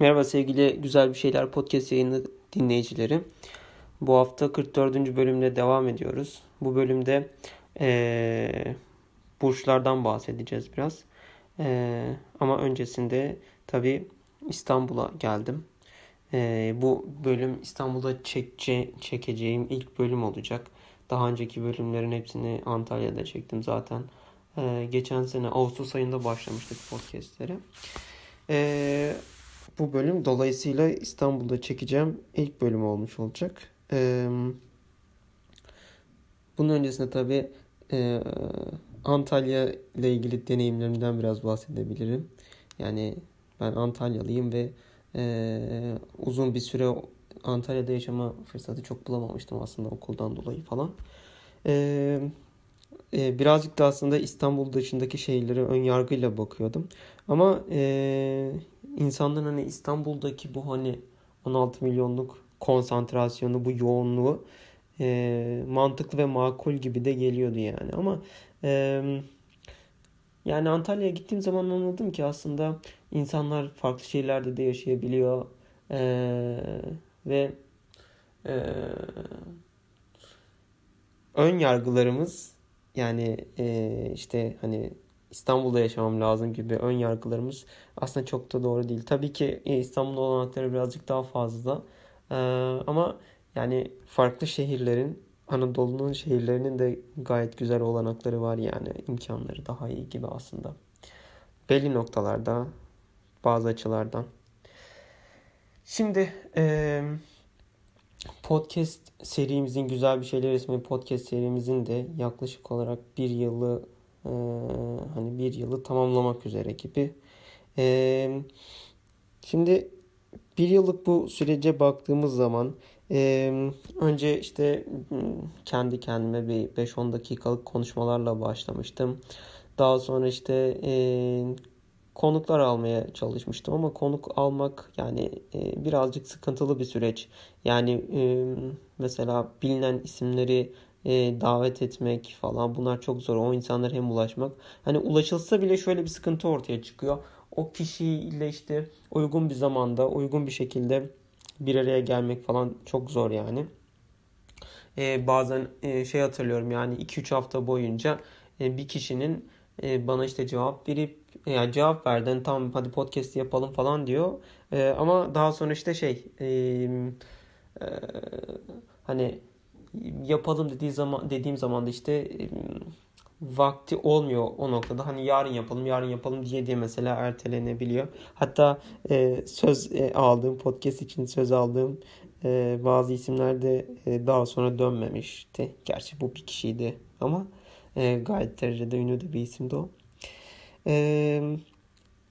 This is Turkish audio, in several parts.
Merhaba sevgili Güzel Bir Şeyler Podcast yayını dinleyicileri. Bu hafta 44. bölümle devam ediyoruz. Bu bölümde ee, burçlardan bahsedeceğiz biraz. E, ama öncesinde tabi İstanbul'a geldim. E, bu bölüm İstanbul'da çekçe, çekeceğim ilk bölüm olacak. Daha önceki bölümlerin hepsini Antalya'da çektim zaten. E, geçen sene Ağustos ayında başlamıştık podcastlere. Eee bu bölüm dolayısıyla İstanbul'da çekeceğim ilk bölüm olmuş olacak. Ee, bunun öncesinde tabii e, Antalya ile ilgili deneyimlerimden biraz bahsedebilirim. Yani ben Antalyalıyım ve e, uzun bir süre Antalya'da yaşama fırsatı çok bulamamıştım aslında okuldan dolayı falan. Eee ee, birazcık da aslında İstanbul dışındaki şehirlere ön yargıyla bakıyordum. Ama e, insanların hani İstanbul'daki bu hani 16 milyonluk konsantrasyonu, bu yoğunluğu e, mantıklı ve makul gibi de geliyordu yani. Ama e, yani Antalya'ya gittiğim zaman anladım ki aslında insanlar farklı şehirlerde de yaşayabiliyor e, ve e, ön yargılarımız yani e, işte hani İstanbul'da yaşamam lazım gibi ön yargılarımız aslında çok da doğru değil. Tabii ki e, İstanbul'da olanakları birazcık daha fazla e, ama yani farklı şehirlerin Anadolu'nun şehirlerinin de gayet güzel olanakları var yani imkanları daha iyi gibi aslında. Belli noktalarda bazı açılardan. Şimdi eee podcast serimizin Güzel Bir Şeyler ismi podcast serimizin de yaklaşık olarak bir yılı e, hani bir yılı tamamlamak üzere gibi. E, şimdi bir yıllık bu sürece baktığımız zaman e, önce işte kendi kendime bir 5-10 dakikalık konuşmalarla başlamıştım. Daha sonra işte e, konuklar almaya çalışmıştım ama konuk almak yani e, birazcık sıkıntılı bir süreç. Yani e, mesela bilinen isimleri e, davet etmek falan bunlar çok zor. O insanlara hem ulaşmak. Hani ulaşılsa bile şöyle bir sıkıntı ortaya çıkıyor. O kişiyle işte uygun bir zamanda, uygun bir şekilde bir araya gelmek falan çok zor yani. E, bazen e, şey hatırlıyorum yani 2-3 hafta boyunca e, bir kişinin e, bana işte cevap verip yani cevap verdi. Hani tamam hadi podcast yapalım falan diyor. E, ama daha sonra işte şey e, e, hani yapalım dediği zaman dediğim zaman da işte e, vakti olmuyor o noktada. Hani yarın yapalım, yarın yapalım diye diye mesela ertelenebiliyor. Hatta e, söz e, aldığım, podcast için söz aldığım e, bazı isimler de e, daha sonra dönmemişti. Gerçi bu bir kişiydi ama e, gayet derecede ünlü de bir isimdi o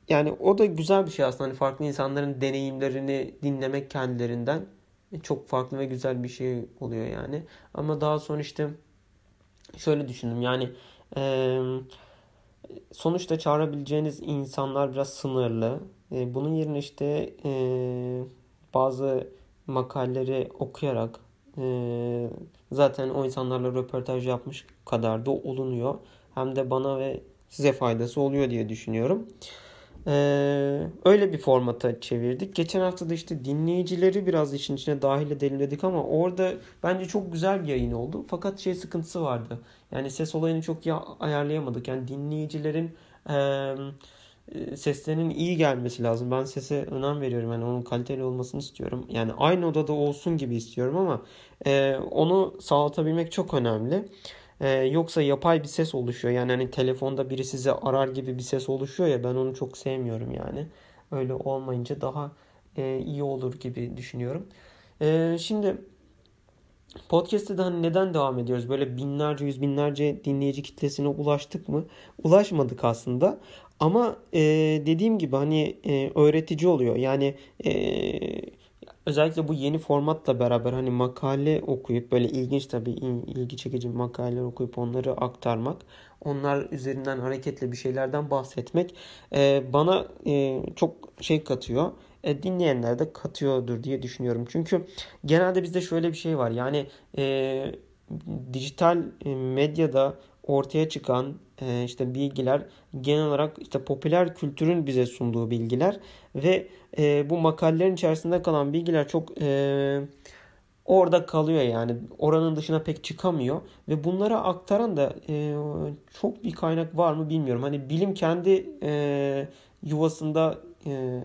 yani o da güzel bir şey aslında. Hani farklı insanların deneyimlerini dinlemek kendilerinden e, çok farklı ve güzel bir şey oluyor yani. Ama daha sonra işte şöyle düşündüm yani e, sonuçta çağırabileceğiniz insanlar biraz sınırlı. E, bunun yerine işte e, bazı makalleri okuyarak e, zaten o insanlarla röportaj yapmış kadar da olunuyor. Hem de bana ve size faydası oluyor diye düşünüyorum. Ee, öyle bir formata çevirdik. Geçen hafta da işte dinleyicileri biraz işin içine dahil edelim dedik ama orada bence çok güzel bir yayın oldu. Fakat şey sıkıntısı vardı. Yani ses olayını çok iyi ayarlayamadık. Yani dinleyicilerin e, seslerinin iyi gelmesi lazım. Ben sese önem veriyorum. Yani onun kaliteli olmasını istiyorum. Yani aynı odada olsun gibi istiyorum ama e, onu sağlatabilmek çok önemli. Ee, yoksa yapay bir ses oluşuyor. Yani hani telefonda biri size arar gibi bir ses oluşuyor ya ben onu çok sevmiyorum yani. Öyle olmayınca daha e, iyi olur gibi düşünüyorum. E, şimdi podcast'te de hani neden devam ediyoruz? Böyle binlerce, yüz binlerce dinleyici kitlesine ulaştık mı? Ulaşmadık aslında. Ama e, dediğim gibi hani e, öğretici oluyor. Yani eee özellikle bu yeni formatla beraber hani makale okuyup böyle ilginç tabii ilgi çekici makaleler okuyup onları aktarmak, onlar üzerinden hareketle bir şeylerden bahsetmek e, bana e, çok şey katıyor. E, dinleyenler de katıyordur diye düşünüyorum. Çünkü genelde bizde şöyle bir şey var. Yani e, dijital medyada ortaya çıkan e, işte bilgiler genel olarak işte popüler kültürün bize sunduğu bilgiler ve e, bu makallerin içerisinde kalan bilgiler çok e, orada kalıyor yani oranın dışına pek çıkamıyor ve bunlara aktaran da e, çok bir kaynak var mı bilmiyorum. Hani bilim kendi e, yuvasında e,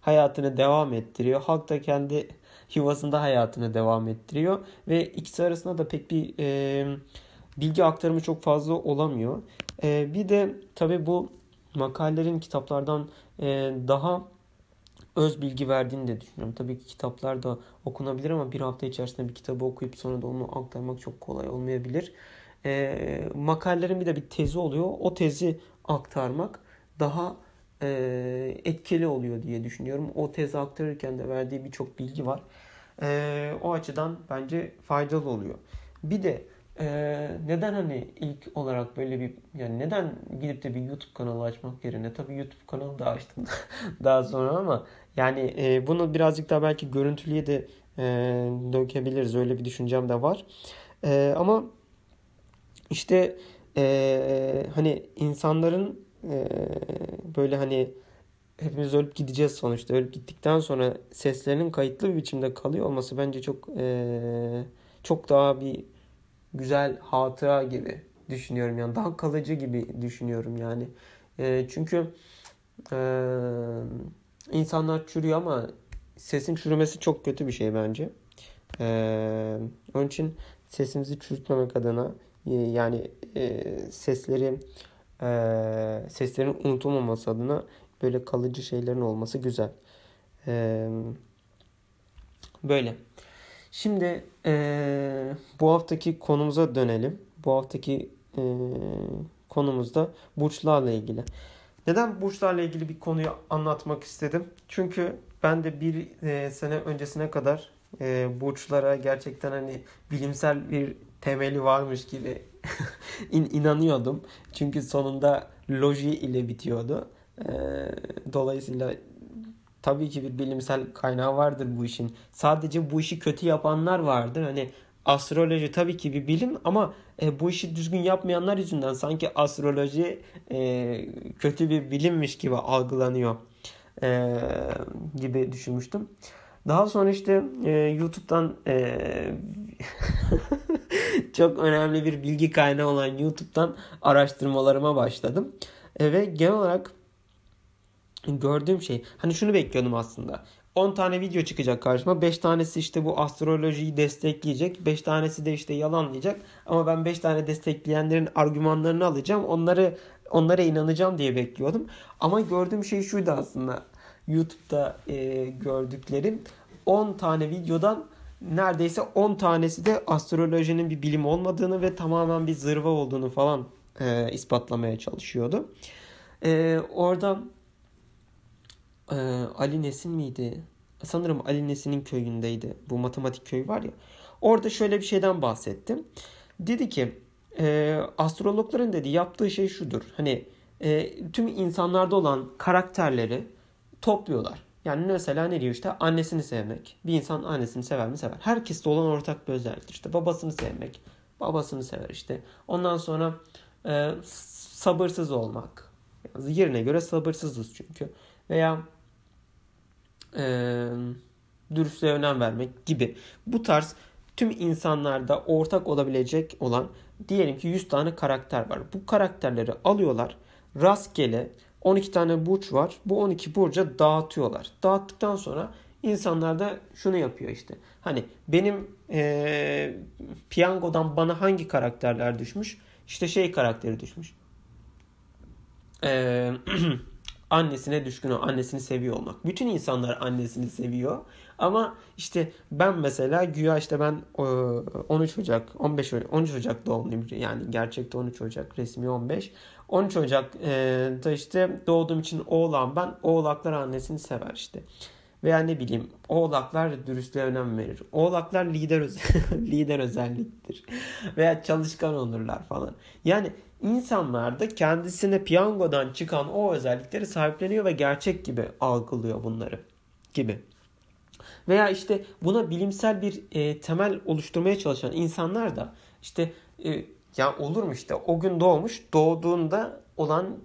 hayatını devam ettiriyor. Halk da kendi yuvasında hayatını devam ettiriyor ve ikisi arasında da pek bir e, bilgi aktarımı çok fazla olamıyor. E, bir de tabi bu makalelerin kitaplardan e, daha öz bilgi verdiğini de düşünüyorum. Tabii ki kitaplar da okunabilir ama bir hafta içerisinde bir kitabı okuyup sonra da onu aktarmak çok kolay olmayabilir. E, makalelerin bir de bir tezi oluyor. O tezi aktarmak daha e, etkili oluyor diye düşünüyorum. O tezi aktarırken de verdiği birçok bilgi var. E, o açıdan bence faydalı oluyor. Bir de ee, neden hani ilk olarak böyle bir yani neden gidip de bir YouTube kanalı açmak yerine tabii YouTube kanalı da açtım daha sonra ama yani e, bunu birazcık daha belki görüntülüye de e, dökebiliriz öyle bir düşüncem de var e, ama işte e, hani insanların e, böyle hani hepimiz ölüp gideceğiz sonuçta ölüp gittikten sonra seslerinin kayıtlı bir biçimde kalıyor olması bence çok e, çok daha bir güzel hatıra gibi düşünüyorum yani daha kalıcı gibi düşünüyorum yani e, çünkü e, insanlar çürüyor ama sesin çürümesi çok kötü bir şey bence e, onun için sesimizi çürütmemek adına e, yani e, sesleri e, seslerin unutulmaması adına böyle kalıcı şeylerin olması güzel e, böyle. Şimdi e, bu haftaki konumuza dönelim. Bu haftaki e, konumuzda burçlarla ilgili. Neden burçlarla ilgili bir konuyu anlatmak istedim? Çünkü ben de bir e, sene öncesine kadar e, burçlara gerçekten hani bilimsel bir temeli varmış gibi in, inanıyordum. Çünkü sonunda loji ile bitiyordu. E, dolayısıyla Tabii ki bir bilimsel kaynağı vardır bu işin. Sadece bu işi kötü yapanlar vardır. Hani astroloji tabii ki bir bilim ama e, bu işi düzgün yapmayanlar yüzünden sanki astroloji e, kötü bir bilimmiş gibi algılanıyor e, gibi düşünmüştüm. Daha sonra işte e, YouTube'dan e, çok önemli bir bilgi kaynağı olan YouTube'dan araştırmalarıma başladım. E, ve genel olarak gördüğüm şey hani şunu bekliyordum aslında. 10 tane video çıkacak karşıma. 5 tanesi işte bu astrolojiyi destekleyecek. 5 tanesi de işte yalanlayacak. Ama ben 5 tane destekleyenlerin argümanlarını alacağım. Onları onlara inanacağım diye bekliyordum. Ama gördüğüm şey şuydu aslında. YouTube'da e, gördüklerim 10 tane videodan neredeyse 10 tanesi de astrolojinin bir bilim olmadığını ve tamamen bir zırva olduğunu falan e, ispatlamaya çalışıyordu. E, oradan ee, Ali Nesin miydi? Sanırım Ali Nesin'in köyündeydi. Bu matematik köyü var ya. Orada şöyle bir şeyden bahsettim. Dedi ki e, astrologların dedi yaptığı şey şudur. Hani e, tüm insanlarda olan karakterleri topluyorlar. Yani mesela ne diyor işte annesini sevmek. Bir insan annesini sever mi sever. Herkeste olan ortak bir özelliktir. İşte babasını sevmek. Babasını sever işte. Ondan sonra e, sabırsız olmak. Yani yerine göre sabırsızız çünkü. Veya e, dürüstlüğe önem vermek gibi. Bu tarz tüm insanlarda ortak olabilecek olan diyelim ki 100 tane karakter var. Bu karakterleri alıyorlar rastgele 12 tane burç var. Bu 12 burca dağıtıyorlar. Dağıttıktan sonra insanlar da şunu yapıyor işte. Hani benim ee, piyangodan bana hangi karakterler düşmüş? İşte şey karakteri düşmüş. E, annesine düşkün o, annesini seviyor olmak. Bütün insanlar annesini seviyor. Ama işte ben mesela güya işte ben 13 e, Ocak, 15 Ocak, 13 Ocak doğumluyum. Yani gerçekte 13 Ocak, resmi 15. 13 Ocak'ta işte doğduğum için oğlan ben, oğlaklar annesini sever işte. Veya ne bileyim oğlaklar dürüstlüğe önem verir. Oğlaklar lider, özel lider özelliktir. Veya çalışkan olurlar falan. Yani İnsanlar da kendisine piyangodan çıkan o özellikleri sahipleniyor ve gerçek gibi algılıyor bunları gibi. Veya işte buna bilimsel bir e, temel oluşturmaya çalışan insanlar da işte e, ya olur mu işte o gün doğmuş doğduğunda olan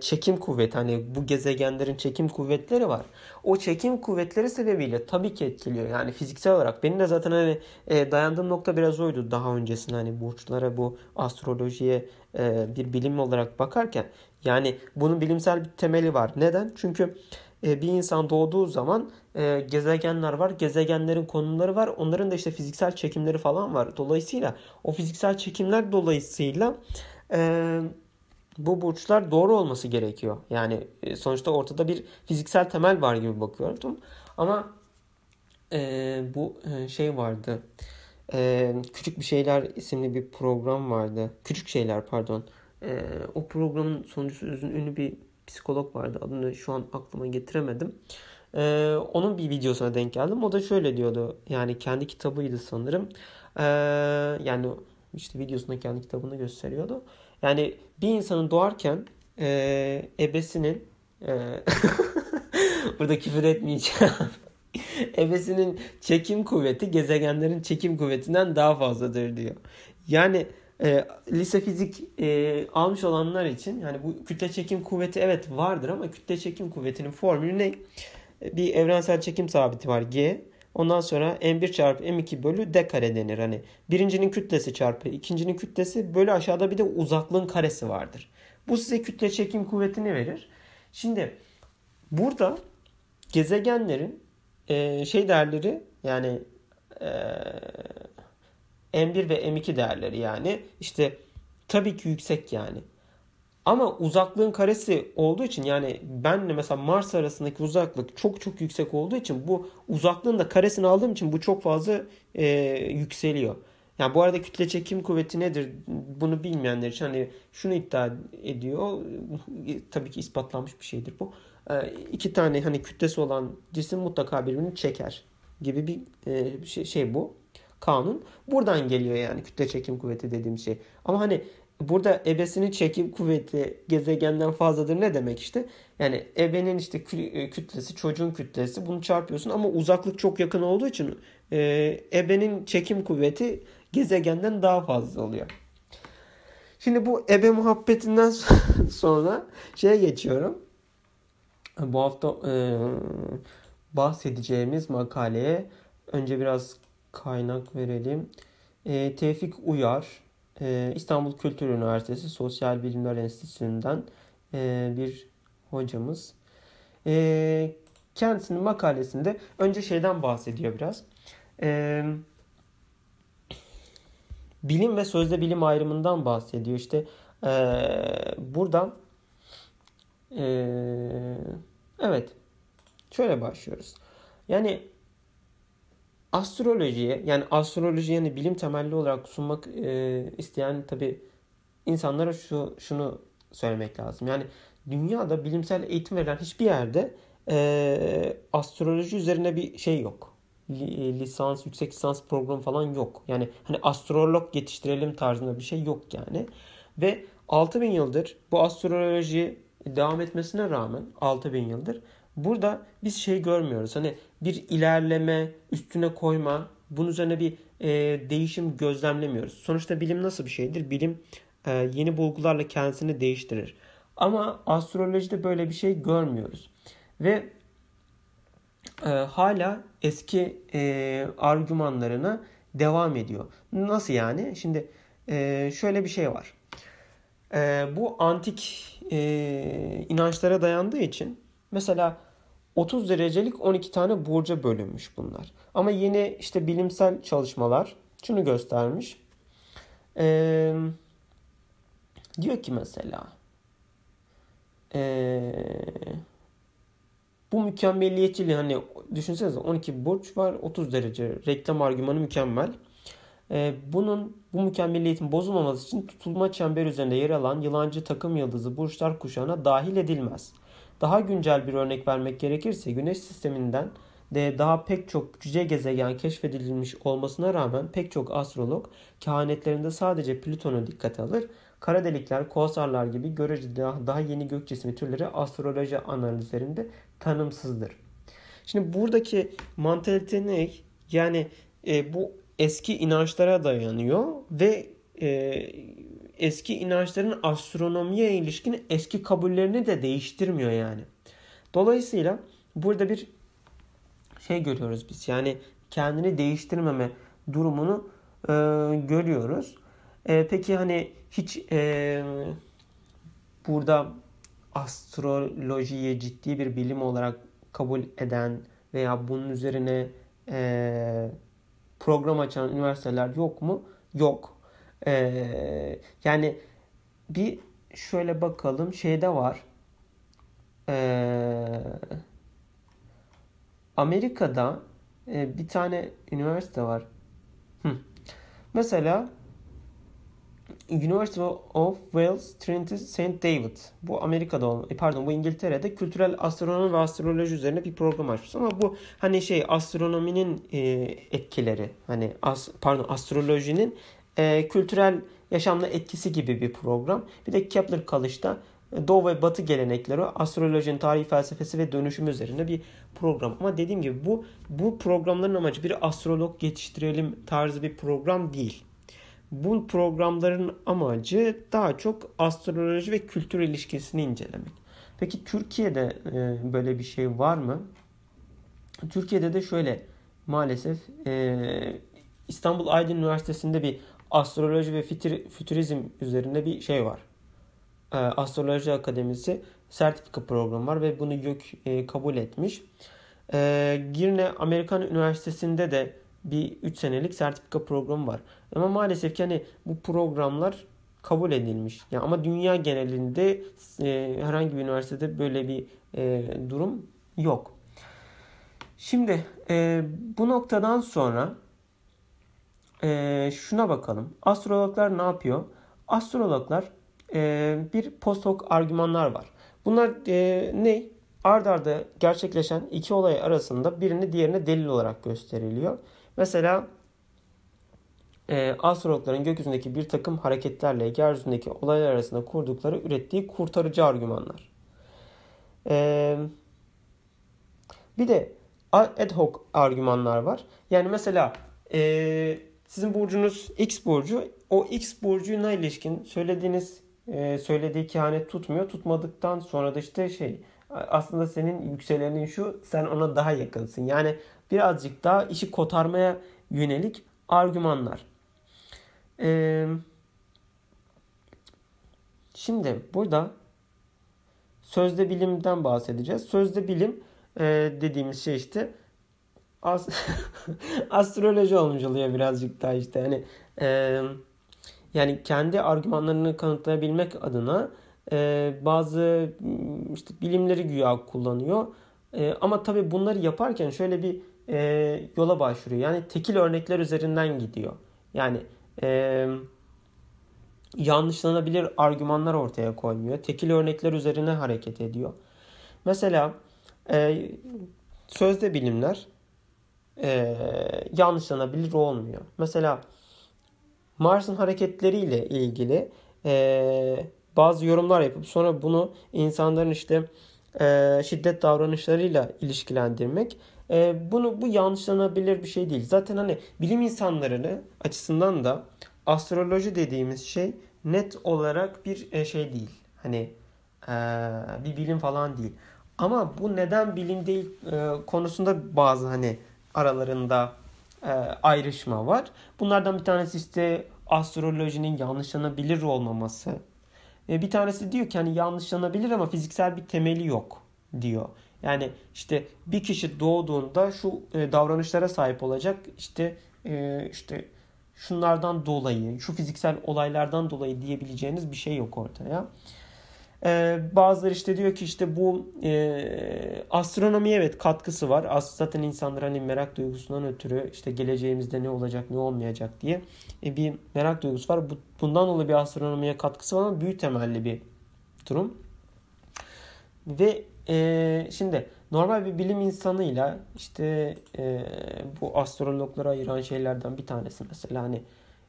çekim kuvveti hani bu gezegenlerin çekim kuvvetleri var o çekim kuvvetleri sebebiyle tabii ki etkiliyor. Yani fiziksel olarak benim de zaten hani e, dayandığım nokta biraz oydu daha öncesinde hani burçlara bu astrolojiye e, bir bilim olarak bakarken yani bunun bilimsel bir temeli var. Neden? Çünkü e, bir insan doğduğu zaman e, gezegenler var. Gezegenlerin konumları var. Onların da işte fiziksel çekimleri falan var. Dolayısıyla o fiziksel çekimler dolayısıyla eee bu burçlar doğru olması gerekiyor. Yani e, sonuçta ortada bir fiziksel temel var gibi bakıyordum. Ama e, bu e, şey vardı. E, Küçük Bir Şeyler isimli bir program vardı. Küçük Şeyler pardon. E, o programın sonucu ünlü bir psikolog vardı. Adını şu an aklıma getiremedim. E, onun bir videosuna denk geldim. O da şöyle diyordu. Yani kendi kitabıydı sanırım. E, yani işte videosunda kendi kitabını gösteriyordu. Yani bir insanın doğarken e, ebesinin e, burada küfür etmeyeceğim. ebesinin çekim kuvveti gezegenlerin çekim kuvvetinden daha fazladır diyor. Yani e, lise fizik e, almış olanlar için yani bu kütle çekim kuvveti evet vardır ama kütle çekim kuvvetinin formülü ne? E, bir evrensel çekim sabiti var G. Ondan sonra m1 çarpı m2 bölü d kare denir. Hani birincinin kütlesi çarpı ikincinin kütlesi bölü aşağıda bir de uzaklığın karesi vardır. Bu size kütle çekim kuvvetini verir. Şimdi burada gezegenlerin e, şey değerleri yani e, m1 ve m2 değerleri yani işte tabii ki yüksek yani. Ama uzaklığın karesi olduğu için yani benle mesela Mars arasındaki uzaklık çok çok yüksek olduğu için bu uzaklığın da karesini aldığım için bu çok fazla e, yükseliyor. Yani bu arada kütle çekim kuvveti nedir? Bunu bilmeyenler için hani şunu iddia ediyor. Tabii ki ispatlanmış bir şeydir bu. E, iki tane hani kütlesi olan cisim mutlaka birbirini çeker gibi bir e, şey, şey bu kanun. Buradan geliyor yani kütle çekim kuvveti dediğim şey. Ama hani burada ebesinin çekim kuvveti gezegenden fazladır ne demek işte? Yani ebenin işte e, kütlesi, çocuğun kütlesi bunu çarpıyorsun ama uzaklık çok yakın olduğu için e, ebenin çekim kuvveti gezegenden daha fazla oluyor. Şimdi bu ebe muhabbetinden sonra şeye geçiyorum. Bu hafta e, bahsedeceğimiz makaleye önce biraz kaynak verelim. E, Tevfik Uyar ee, İstanbul Kültür Üniversitesi Sosyal Bilimler Enstitüsü'nden e, bir hocamız. Ee, kendisinin makalesinde önce şeyden bahsediyor biraz. Ee, bilim ve sözde bilim ayrımından bahsediyor. İşte e, Burada, e, evet şöyle başlıyoruz. Yani astrolojiye yani astrolojiyi yani bilim temelli olarak sunmak e, isteyen tabi insanlara şu şunu söylemek lazım. Yani dünyada bilimsel eğitim verilen hiçbir yerde e, astroloji üzerine bir şey yok. E, lisans, yüksek lisans programı falan yok. Yani hani astrolog yetiştirelim tarzında bir şey yok yani. Ve 6000 yıldır bu astroloji devam etmesine rağmen 6000 yıldır burada biz şey görmüyoruz. Hani bir ilerleme, üstüne koyma, bunun üzerine bir e, değişim gözlemlemiyoruz. Sonuçta bilim nasıl bir şeydir? Bilim e, yeni bulgularla kendisini değiştirir. Ama astrolojide böyle bir şey görmüyoruz. Ve e, hala eski e, argümanlarına devam ediyor. Nasıl yani? Şimdi e, şöyle bir şey var. E, bu antik e, inançlara dayandığı için mesela 30 derecelik 12 tane burca bölünmüş bunlar. Ama yeni işte bilimsel çalışmalar şunu göstermiş. Ee, diyor ki mesela ee, bu mükemmeliyetçiliği hani düşünsenize 12 burç var 30 derece reklam argümanı mükemmel. Ee, bunun bu mükemmeliyetin bozulmaması için tutulma çember üzerinde yer alan yılancı takım yıldızı burçlar kuşağına dahil edilmez.'' Daha güncel bir örnek vermek gerekirse Güneş sisteminden de daha pek çok cüce gezegen keşfedilmiş olmasına rağmen pek çok astrolog kehanetlerinde sadece Plüton'u dikkate alır. Kara delikler, kuasarlar gibi görece daha, daha yeni gök cismi türleri astroloji analizlerinde tanımsızdır. Şimdi buradaki mantalite ne? Yani e, bu eski inançlara dayanıyor ve e, eski inançların astronomiye ilişkin eski kabullerini de değiştirmiyor yani. Dolayısıyla burada bir şey görüyoruz biz. Yani kendini değiştirmeme durumunu e, görüyoruz. E, peki hani hiç e, burada astrolojiye ciddi bir bilim olarak kabul eden veya bunun üzerine e, program açan üniversiteler yok mu? Yok. Ee, yani bir şöyle bakalım şeyde var. Ee, Amerika'da e, bir tane üniversite var. Hı. Mesela University of Wales Trinity St. David. Bu Amerika'da olan, e, pardon bu İngiltere'de kültürel astronomi ve astroloji üzerine bir program açmış. Ama bu hani şey astronominin e, etkileri hani as, pardon astrolojinin e, kültürel yaşamla etkisi gibi bir program. Bir de Kepler College'da e, Doğu ve Batı gelenekleri, astrolojinin tarih felsefesi ve dönüşümü üzerine bir program. Ama dediğim gibi bu bu programların amacı bir astrolog yetiştirelim tarzı bir program değil. Bu programların amacı daha çok astroloji ve kültür ilişkisini incelemek. Peki Türkiye'de e, böyle bir şey var mı? Türkiye'de de şöyle maalesef e, İstanbul Aydın Üniversitesi'nde bir astroloji ve fitir, fütürizm üzerinde bir şey var. E, astroloji Akademisi sertifika programı var ve bunu gök e, kabul etmiş. E, Girne Amerikan Üniversitesi'nde de bir 3 senelik sertifika programı var. Ama maalesef ki hani bu programlar kabul edilmiş. Yani ama dünya genelinde e, herhangi bir üniversitede böyle bir e, durum yok. Şimdi e, bu noktadan sonra e, şuna bakalım. Astrologlar ne yapıyor? Astrologlar e, bir post hoc argümanlar var. Bunlar e, ne? Ard arda gerçekleşen iki olay arasında birini diğerine delil olarak gösteriliyor. Mesela e, astrologların gökyüzündeki bir takım hareketlerle yeryüzündeki olaylar arasında kurdukları ürettiği kurtarıcı argümanlar. E, bir de ad hoc argümanlar var. Yani mesela e, sizin burcunuz X burcu. O X burcuna ilişkin söylediğiniz e, söylediği kehanet tutmuyor. Tutmadıktan sonra da işte şey aslında senin yükselenin şu sen ona daha yakınsın. Yani birazcık daha işi kotarmaya yönelik argümanlar. Ee, şimdi burada sözde bilimden bahsedeceğiz. Sözde bilim e, dediğimiz şey işte as astroloji olmuş birazcık daha işte. Yani e, yani kendi argümanlarını kanıtlayabilmek adına e, bazı hmm, işte bilimleri güya kullanıyor. E, ama tabii bunları yaparken şöyle bir e, yola başvuruyor. Yani tekil örnekler üzerinden gidiyor. Yani e, yanlışlanabilir argümanlar ortaya koymuyor. Tekil örnekler üzerine hareket ediyor. Mesela e, sözde bilimler e, yanlışlanabilir olmuyor. Mesela Mars'ın hareketleriyle ilgili e, bazı yorumlar yapıp sonra bunu insanların işte e, şiddet davranışlarıyla ilişkilendirmek e, bunu bu yanlışlanabilir bir şey değil. Zaten hani bilim insanlarını açısından da astroloji dediğimiz şey net olarak bir e, şey değil. Hani e, bir bilim falan değil. Ama bu neden bilim değil e, konusunda bazı hani aralarında e, ayrışma var. Bunlardan bir tanesi işte astrolojinin yanlışlanabilir olmaması. E, bir tanesi diyor ki hani yanlışlanabilir ama fiziksel bir temeli yok diyor. Yani işte bir kişi doğduğunda şu e, davranışlara sahip olacak. işte e, işte şunlardan dolayı, şu fiziksel olaylardan dolayı diyebileceğiniz bir şey yok ortaya. Ee, bazıları işte diyor ki işte bu e, astronomiye evet katkısı var. As zaten insanlar hani merak duygusundan ötürü işte geleceğimizde ne olacak ne olmayacak diye e, bir merak duygusu var. Bu, bundan dolayı bir astronomiye katkısı var ama büyük temelli bir durum. Ve e, şimdi normal bir bilim insanıyla işte e, bu astrologlara ayıran şeylerden bir tanesi mesela hani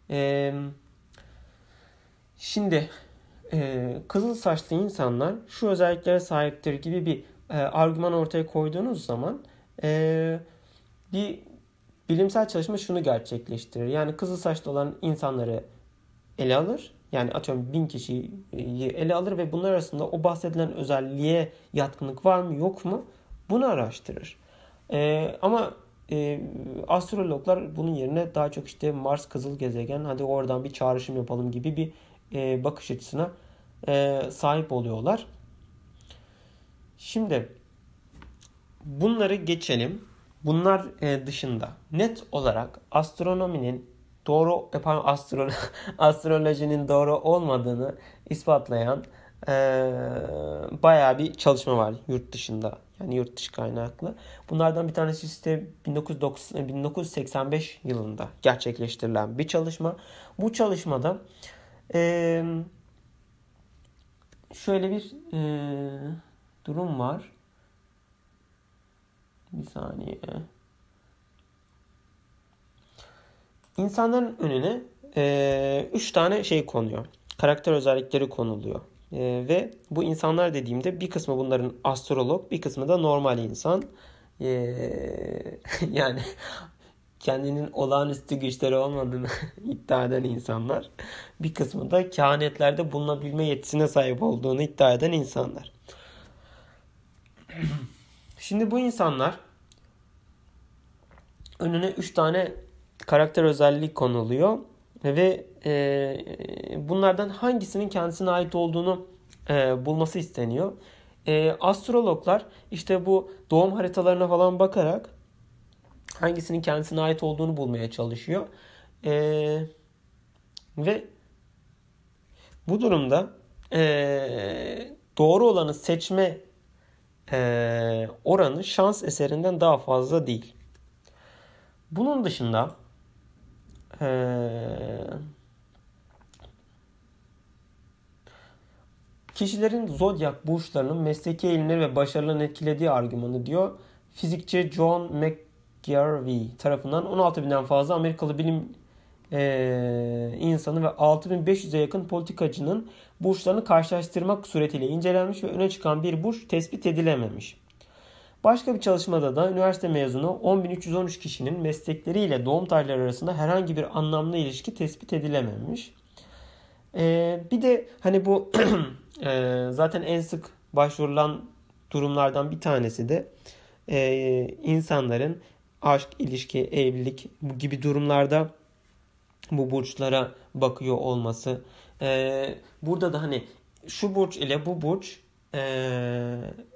e, şimdi e, kızıl saçlı insanlar şu özelliklere sahiptir gibi bir e, argüman ortaya koyduğunuz zaman e, bir bilimsel çalışma şunu gerçekleştirir. Yani kızıl saçlı olan insanları ele alır. Yani atıyorum bin kişiyi ele alır ve bunlar arasında o bahsedilen özelliğe yatkınlık var mı yok mu bunu araştırır. E, ama e, astrologlar bunun yerine daha çok işte Mars kızıl gezegen hadi oradan bir çağrışım yapalım gibi bir e, bakış açısına e, sahip oluyorlar. Şimdi bunları geçelim. Bunlar e, dışında net olarak astronominin doğru e, pardon, astro, astrolojinin doğru olmadığını ispatlayan e, bayağı bir çalışma var yurt dışında. Yani yurt dışı kaynaklı. Bunlardan bir tanesi işte 1990, 1985 e, yılında gerçekleştirilen bir çalışma. Bu çalışmada e, şöyle bir e, durum var. Bir saniye. İnsanların önüne e, üç tane şey konuyor. Karakter özellikleri konuluyor. E, ve bu insanlar dediğimde bir kısmı bunların astrolog, bir kısmı da normal insan. E, yani kendinin olağanüstü güçleri olmadığını iddia eden insanlar, bir kısmı da kehanetlerde bulunabilme yetisine sahip olduğunu iddia eden insanlar. Şimdi bu insanlar önüne 3 tane karakter özelliği konuluyor ve e, bunlardan hangisinin kendisine ait olduğunu e, bulması isteniyor. E, astrologlar işte bu doğum haritalarına falan bakarak hangisinin kendisine ait olduğunu bulmaya çalışıyor. Ee, ve bu durumda e, doğru olanı seçme e, oranı şans eserinden daha fazla değil. Bunun dışında e, kişilerin zodyak burçlarının mesleki eğilimleri ve başarılarını etkilediği argümanı diyor. Fizikçi John Mc Garvey tarafından 16.000'den fazla Amerikalı bilim e, insanı ve 6500'e yakın politikacının burçlarını karşılaştırmak suretiyle incelenmiş ve öne çıkan bir burç tespit edilememiş. Başka bir çalışmada da üniversite mezunu 10.313 kişinin meslekleriyle doğum tarihleri arasında herhangi bir anlamlı ilişki tespit edilememiş. Ee, bir de hani bu e, zaten en sık başvurulan durumlardan bir tanesi de e, insanların aşk, ilişki, evlilik gibi durumlarda bu burçlara bakıyor olması. Ee, burada da hani şu burç ile bu burç e,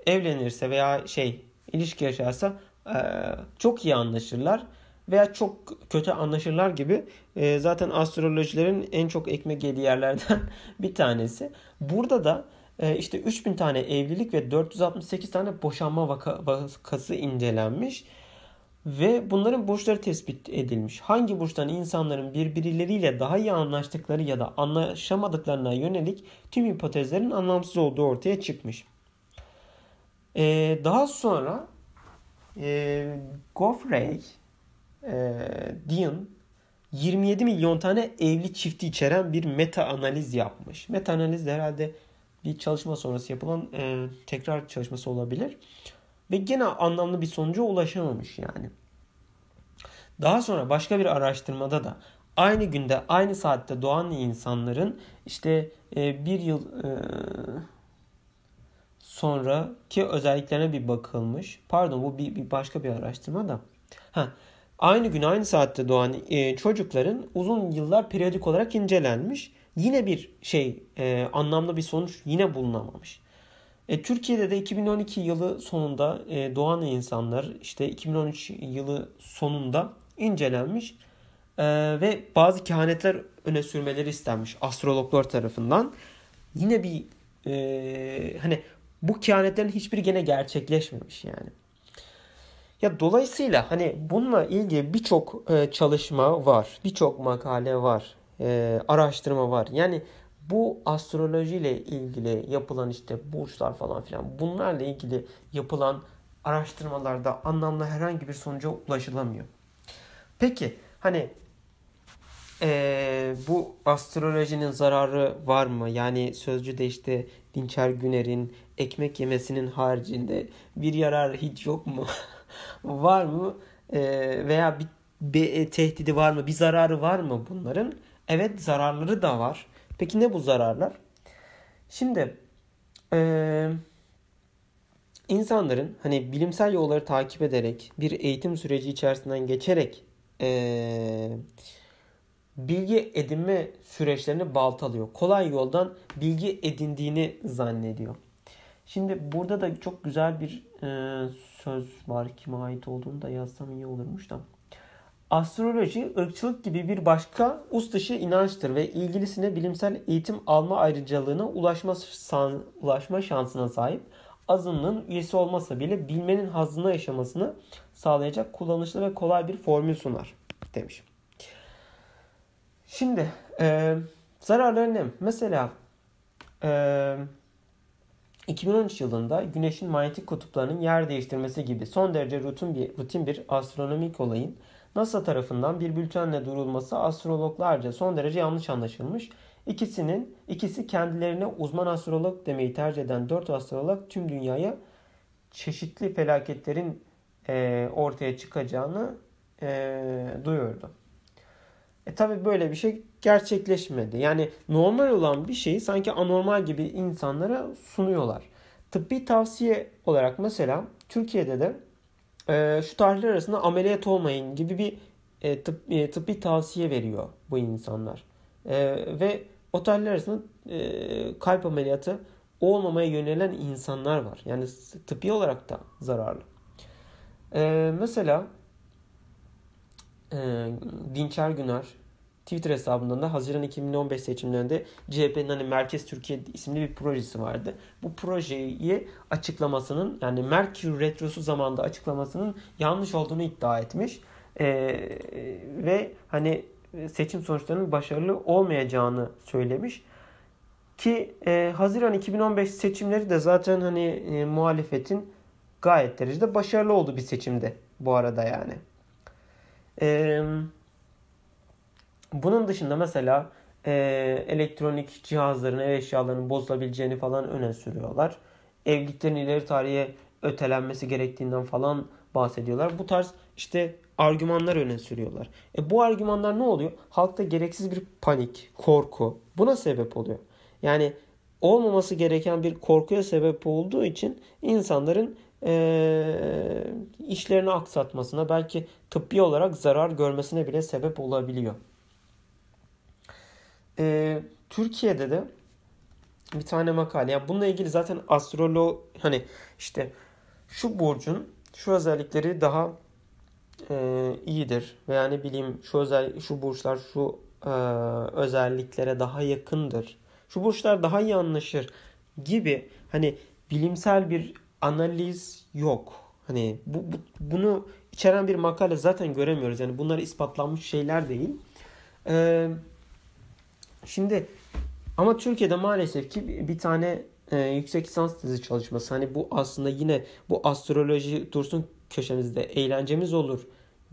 evlenirse veya şey ilişki yaşarsa e, çok iyi anlaşırlar veya çok kötü anlaşırlar gibi e, zaten astrolojilerin en çok ekmek yediği yerlerden bir tanesi. Burada da e, işte 3000 tane evlilik ve 468 tane boşanma vaka, vakası incelenmiş ve bunların burçları tespit edilmiş. Hangi burçtan insanların birbirleriyle daha iyi anlaştıkları ya da anlaşamadıklarına yönelik tüm hipotezlerin anlamsız olduğu ortaya çıkmış. Ee, daha sonra e, Goffrey, e, Dean 27 milyon tane evli çifti içeren bir meta analiz yapmış. Meta analiz de herhalde bir çalışma sonrası yapılan e, tekrar çalışması olabilir ve gene anlamlı bir sonuca ulaşamamış yani. Daha sonra başka bir araştırmada da aynı günde aynı saatte doğan insanların işte e, bir yıl e, sonraki özelliklerine bir bakılmış. Pardon bu bir, bir başka bir araştırma da. Ha, aynı gün aynı saatte doğan e, çocukların uzun yıllar periyodik olarak incelenmiş. Yine bir şey e, anlamlı bir sonuç yine bulunamamış. E, Türkiye'de de 2012 yılı sonunda e, doğan insanlar işte 2013 yılı sonunda incelenmiş e, ve bazı kehanetler öne sürmeleri istenmiş astrologlar tarafından. Yine bir e, hani bu kehanetlerin hiçbiri gene gerçekleşmemiş yani. Ya dolayısıyla hani bununla ilgili birçok e, çalışma var, birçok makale var, e, araştırma var. Yani bu astrolojiyle ilgili yapılan işte burçlar falan filan bunlarla ilgili yapılan araştırmalarda anlamlı herhangi bir sonuca ulaşılamıyor. Peki hani ee, bu astrolojinin zararı var mı? Yani sözcü de işte Dinçer Güner'in ekmek yemesinin haricinde bir yarar hiç yok mu? var mı? Ee, veya bir, bir tehdidi var mı? Bir zararı var mı bunların? Evet zararları da var. Peki ne bu zararlar? Şimdi ee, insanların hani bilimsel yolları takip ederek bir eğitim süreci içerisinden geçerek ee, bilgi edinme süreçlerini baltalıyor. Kolay yoldan bilgi edindiğini zannediyor. Şimdi burada da çok güzel bir e, söz var. Kime ait olduğunu da yazsam iyi olurmuş da. Astroloji ırkçılık gibi bir başka ust dışı inançtır ve ilgilisine bilimsel eğitim alma ayrıcalığına ulaşma, san, ulaşma şansına sahip azınlığın üyesi olmasa bile bilmenin hazını yaşamasını sağlayacak kullanışlı ve kolay bir formül sunar demiş. Şimdi e, zararları ne? Mesela e, 2013 yılında Güneş'in manyetik kutuplarının yer değiştirmesi gibi son derece rutin bir, rutin bir astronomik olayın NASA tarafından bir bültenle durulması astrologlarca son derece yanlış anlaşılmış. İkisinin ikisi kendilerine uzman astrolog demeyi tercih eden dört astrolog tüm dünyaya çeşitli felaketlerin e, ortaya çıkacağını e, duyurdu. E tabi böyle bir şey gerçekleşmedi. Yani normal olan bir şeyi sanki anormal gibi insanlara sunuyorlar. Tıbbi tavsiye olarak mesela Türkiye'de de e, şu tarihler arasında ameliyat olmayın gibi bir e, tıp, e, tıbbi tavsiye veriyor bu insanlar. E, ve o tarihler arasında e, kalp ameliyatı olmamaya yönelen insanlar var. Yani tıbbi olarak da zararlı. E, mesela e, Dinçer Güner Twitter hesabından da Haziran 2015 seçimlerinde CHP'nin hani Merkez Türkiye isimli bir projesi vardı. Bu projeyi açıklamasının yani Merkür Retrosu zamanında açıklamasının yanlış olduğunu iddia etmiş. Ee, ve hani seçim sonuçlarının başarılı olmayacağını söylemiş. Ki e, Haziran 2015 seçimleri de zaten hani e, muhalefetin gayet derecede başarılı oldu bir seçimde bu arada yani. Eee bunun dışında mesela e, elektronik cihazların, ev eşyalarının bozulabileceğini falan öne sürüyorlar. Evliliklerin ileri tarihe ötelenmesi gerektiğinden falan bahsediyorlar. Bu tarz işte argümanlar öne sürüyorlar. E bu argümanlar ne oluyor? Halkta gereksiz bir panik, korku. Buna sebep oluyor. Yani olmaması gereken bir korkuya sebep olduğu için insanların e, işlerini aksatmasına belki tıbbi olarak zarar görmesine bile sebep olabiliyor e, Türkiye'de de bir tane makale. Yani bununla ilgili zaten astrolo hani işte şu burcun şu özellikleri daha e, iyidir veya ne bileyim şu özel şu burçlar şu e, özelliklere daha yakındır. Şu burçlar daha iyi anlaşır gibi hani bilimsel bir analiz yok. Hani bu, bu bunu içeren bir makale zaten göremiyoruz. Yani bunlar ispatlanmış şeyler değil. Eee Şimdi ama Türkiye'de maalesef ki bir tane e, yüksek lisans tezi çalışması. Hani bu aslında yine bu astroloji dursun köşemizde eğlencemiz olur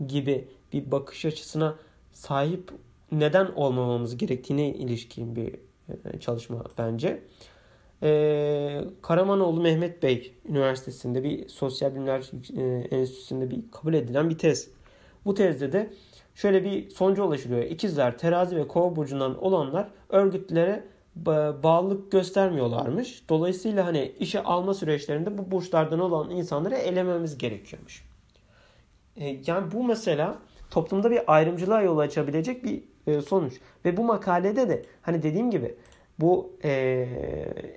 gibi bir bakış açısına sahip neden olmamamız gerektiğine ilişkin bir e, çalışma bence. E, Karamanoğlu Mehmet Bey Üniversitesi'nde bir sosyal bilimler e, enstitüsünde bir kabul edilen bir tez. Bu tezde de şöyle bir sonuca ulaşılıyor. İkizler, terazi ve kova burcundan olanlar örgütlere bağlılık göstermiyorlarmış. Dolayısıyla hani işe alma süreçlerinde bu burçlardan olan insanları elememiz gerekiyormuş. E, yani bu mesela toplumda bir ayrımcılığa yol açabilecek bir e, sonuç. Ve bu makalede de hani dediğim gibi bu e,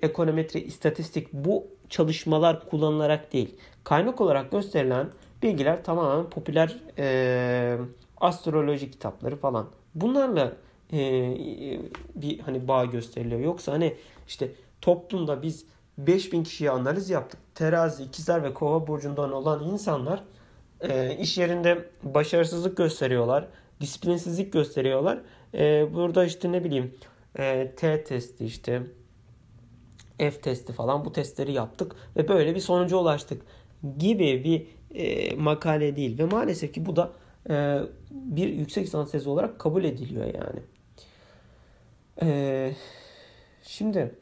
ekonometri, istatistik bu çalışmalar kullanılarak değil. Kaynak olarak gösterilen bilgiler tamamen popüler e, astroloji kitapları falan. Bunlarla e, bir hani bağ gösteriliyor. Yoksa hani işte toplumda biz 5000 kişiye analiz yaptık. Terazi, ikizler ve kova burcundan olan insanlar e, iş yerinde başarısızlık gösteriyorlar. Disiplinsizlik gösteriyorlar. E, burada işte ne bileyim e, T testi işte F testi falan bu testleri yaptık ve böyle bir sonuca ulaştık gibi bir e, makale değil ve maalesef ki bu da e, bir yüksek lisans tezi olarak kabul ediliyor yani. E, şimdi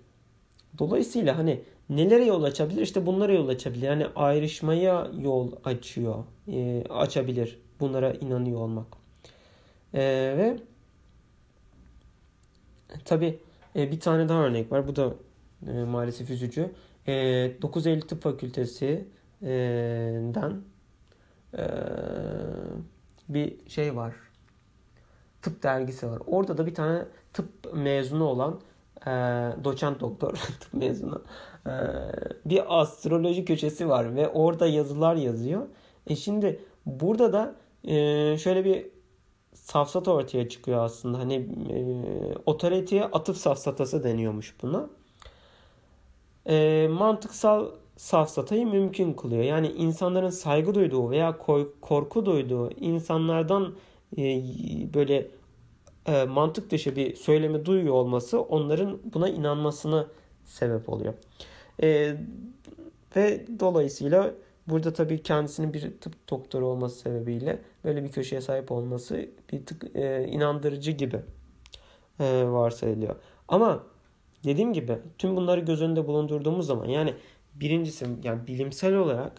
dolayısıyla hani nelere yol açabilir? İşte bunlara yol açabilir. Yani ayrışmaya yol açıyor, e, açabilir. Bunlara inanıyor olmak. E, ve tabi e, bir tane daha örnek var. Bu da e, maalesef üzücü. E, 9 Eylül Tıp Fakültesi den bir şey var. Tıp dergisi var. Orada da bir tane tıp mezunu olan e, doçent doktor tıp mezunu bir astroloji köşesi var ve orada yazılar yazıyor. E şimdi burada da şöyle bir safsat ortaya çıkıyor aslında. Hani e, otoriteye atıf safsatası deniyormuş buna. E, mantıksal safsatayı mümkün kılıyor. Yani insanların saygı duyduğu veya korku duyduğu insanlardan e, böyle e, mantık dışı bir söylemi duyuyor olması onların buna inanmasını sebep oluyor. E, ve dolayısıyla burada tabii kendisinin bir tıp doktoru olması sebebiyle böyle bir köşeye sahip olması bir tık inandırıcı gibi varsayılıyor. Ama dediğim gibi tüm bunları göz önünde bulundurduğumuz zaman yani birincisi yani bilimsel olarak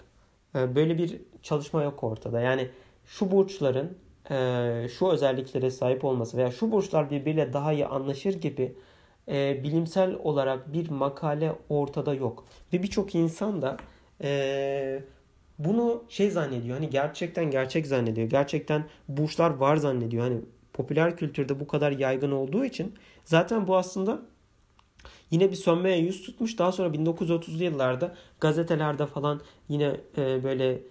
e, böyle bir çalışma yok ortada. Yani şu burçların e, şu özelliklere sahip olması veya şu burçlar birbiriyle daha iyi anlaşır gibi e, bilimsel olarak bir makale ortada yok. Ve birçok insan da bunu şey zannediyor hani gerçekten gerçek zannediyor. Gerçekten burçlar var zannediyor. Hani popüler kültürde bu kadar yaygın olduğu için zaten bu aslında yine bir sönmeye yüz tutmuş. Daha sonra 1930'lu yıllarda gazetelerde falan yine e, böyle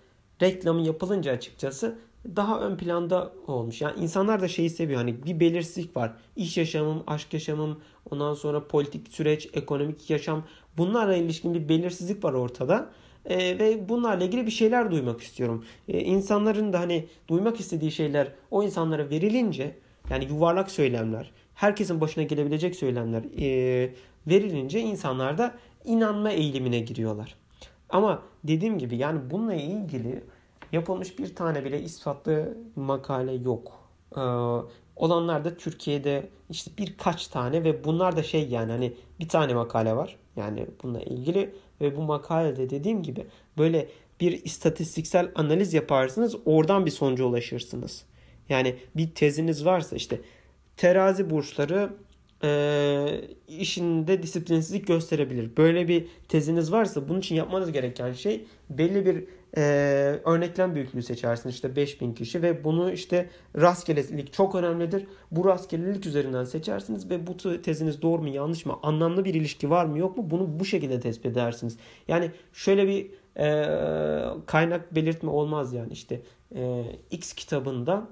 reklamı yapılınca açıkçası daha ön planda olmuş. Yani insanlar da şeyi seviyor. Hani bir belirsizlik var. İş yaşamım, aşk yaşamım, ondan sonra politik süreç, ekonomik yaşam. Bunlarla ilişkin bir belirsizlik var ortada. Ee, ve bunlarla ilgili bir şeyler duymak istiyorum. Ee, insanların da hani duymak istediği şeyler o insanlara verilince yani yuvarlak söylemler, herkesin başına gelebilecek söylemler, e, verilince insanlar da inanma eğilimine giriyorlar. Ama dediğim gibi yani bununla ilgili yapılmış bir tane bile ispatlı makale yok. Ee, olanlar da Türkiye'de işte birkaç tane ve bunlar da şey yani hani bir tane makale var. Yani bununla ilgili ve bu makalede dediğim gibi böyle bir istatistiksel analiz yaparsınız oradan bir sonuca ulaşırsınız. Yani bir teziniz varsa işte terazi burçları e, işinde disiplinsizlik gösterebilir. Böyle bir teziniz varsa bunun için yapmanız gereken şey belli bir e, örneklem büyüklüğü seçersiniz. işte 5000 kişi ve bunu işte rastgelelik çok önemlidir. Bu rastgelelik üzerinden seçersiniz ve bu teziniz doğru mu yanlış mı anlamlı bir ilişki var mı yok mu bunu bu şekilde tespit edersiniz. Yani şöyle bir e, kaynak belirtme olmaz yani işte e, X kitabında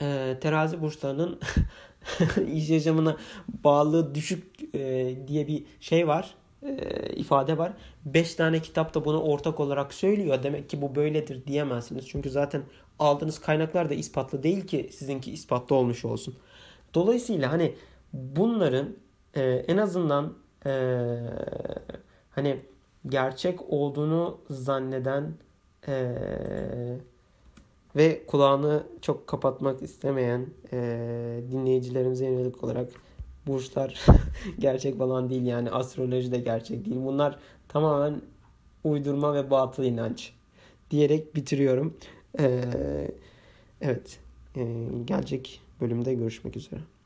e, terazi burçlarının iş yaşamına bağlı düşük e, diye bir şey var e, ifade var. 5 tane kitap da bunu ortak olarak söylüyor. Demek ki bu böyledir diyemezsiniz. Çünkü zaten aldığınız kaynaklar da ispatlı değil ki sizinki ispatlı olmuş olsun. Dolayısıyla hani bunların e, en azından e, hani gerçek olduğunu zanneden eee ve kulağını çok kapatmak istemeyen e, dinleyicilerimize yönelik olarak burçlar gerçek falan değil yani astroloji de gerçek değil. Bunlar tamamen uydurma ve batıl inanç diyerek bitiriyorum. E, evet e, gelecek bölümde görüşmek üzere.